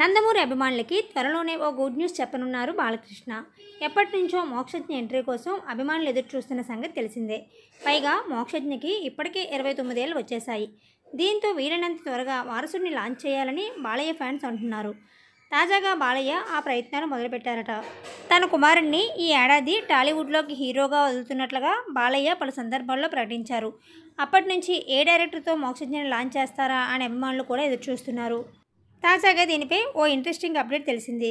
నందమూరి అభిమానులకి త్వరలోనే ఓ గుడ్ న్యూస్ చెప్పనున్నారు బాలకృష్ణ ఎప్పటి నుంచో మోక్షజ్ఞ ఎంట్రీ కోసం అభిమానులు ఎదురు చూస్తున్న సంగతి తెలిసిందే పైగా మోక్షజ్ఞకి ఇప్పటికే ఇరవై తొమ్మిదేళ్ళు వచ్చేశాయి దీంతో వీలైనంత త్వరగా వారసుడిని లాంచ్ చేయాలని బాలయ్య ఫ్యాన్స్ అంటున్నారు తాజాగా బాలయ్య ఆ ప్రయత్నాలు మొదలుపెట్టారట తన కుమారుణ్ణి ఈ ఏడాది టాలీవుడ్లోకి హీరోగా వదులుతున్నట్లుగా బాలయ్య పలు సందర్భాల్లో ప్రకటించారు అప్పటి నుంచి ఏ డైరెక్టర్తో మోక్షజ్ఞని లాంచ్ చేస్తారా అని అభిమానులు కూడా ఎదురు చూస్తున్నారు తాజాగా దీనిపై ఓ ఇంట్రెస్టింగ్ అప్డేట్ తెలిసింది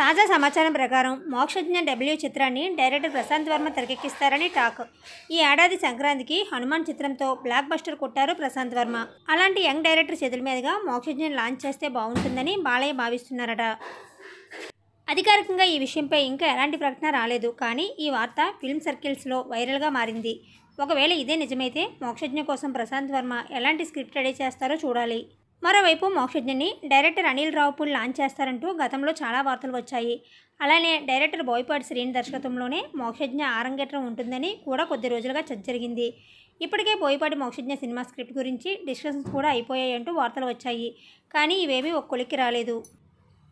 తాజా సమాచారం ప్రకారం మోక్షజ్ఞ డబ్ల్యూ చిత్రాన్ని డైరెక్టర్ ప్రశాంత్ వర్మ తెరకెక్కిస్తారని టాక్ ఈ ఏడాది సంక్రాంతికి హనుమాన్ చిత్రంతో బ్లాక్ బస్టర్ కొట్టారు ప్రశాంత్ వర్మ అలాంటి యంగ్ డైరెక్టర్ చేతుల మీదుగా మోక్షజ్ఞ లాంచ్ చేస్తే బాగుంటుందని బాలయ్య భావిస్తున్నారట అధికారికంగా ఈ విషయంపై ఇంకా ఎలాంటి ప్రకటన రాలేదు కానీ ఈ వార్త ఫిల్మ్ సర్కిల్స్లో వైరల్గా మారింది ఒకవేళ ఇదే నిజమైతే మోక్షజ్ఞ కోసం ప్రశాంత్ వర్మ ఎలాంటి స్క్రిప్ట్ రెడీ చేస్తారో చూడాలి మరోవైపు మోక్షజ్ఞని డైరెక్టర్ అనిల్ రావుపూల్ లాంచ్ చేస్తారంటూ గతంలో చాలా వార్తలు వచ్చాయి అలానే డైరెక్టర్ బోయపాటి శ్రీని దర్శకత్వంలోనే మోక్షజ్ఞ ఆరంగేట్రం ఉంటుందని కూడా కొద్ది రోజులుగా చర్చ జరిగింది ఇప్పటికే బోయపాటి మోక్షజ్ఞ సినిమా స్క్రిప్ట్ గురించి డిస్కషన్స్ కూడా అయిపోయాయంటూ వార్తలు వచ్చాయి కానీ ఇవేమీ ఒక కొలిక్కి రాలేదు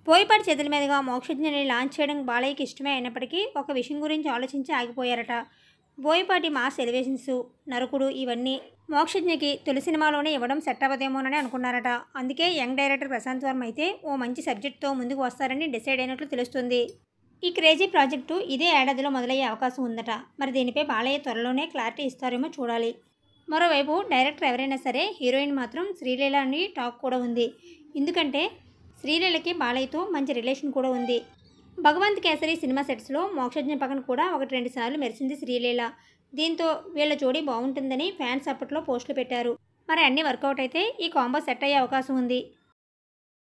బోయపాటి చేతుల మీదుగా మోక్షజ్ఞని లాంచ్ చేయడం బాలయ్యకి ఇష్టమే అయినప్పటికీ ఒక విషయం గురించి ఆలోచించి ఆగిపోయారట బోయపాటి మాస్ ఎలివేషన్స్ నరకుడు ఇవన్నీ మోక్షజ్ఞకి తొలి సినిమాలోనే ఇవ్వడం సెట్ అవ్వదేమోనని అనుకున్నారట అందుకే యంగ్ డైరెక్టర్ ప్రశాంత్ వర్మ అయితే ఓ మంచి సబ్జెక్ట్తో ముందుకు వస్తారని డిసైడ్ అయినట్లు తెలుస్తుంది ఈ క్రేజీ ప్రాజెక్టు ఇదే ఏడాదిలో మొదలయ్యే అవకాశం ఉందట మరి దీనిపై బాలయ్య త్వరలోనే క్లారిటీ ఇస్తారేమో చూడాలి మరోవైపు డైరెక్టర్ ఎవరైనా సరే హీరోయిన్ మాత్రం శ్రీలీల అని టాక్ కూడా ఉంది ఎందుకంటే శ్రీలీలకి బాలయ్యతో మంచి రిలేషన్ కూడా ఉంది భగవంత్ కేసరి సినిమా సెట్స్లో మోక్షజ్ఞ పక్కన కూడా ఒకటి రెండు సార్లు మెరిసింది శ్రీలీల దీంతో వీళ్ళ జోడీ బాగుంటుందని ఫ్యాన్స్ అప్పట్లో పోస్టులు పెట్టారు మరి అన్ని వర్కౌట్ అయితే ఈ కాంబో సెట్ అయ్యే అవకాశం ఉంది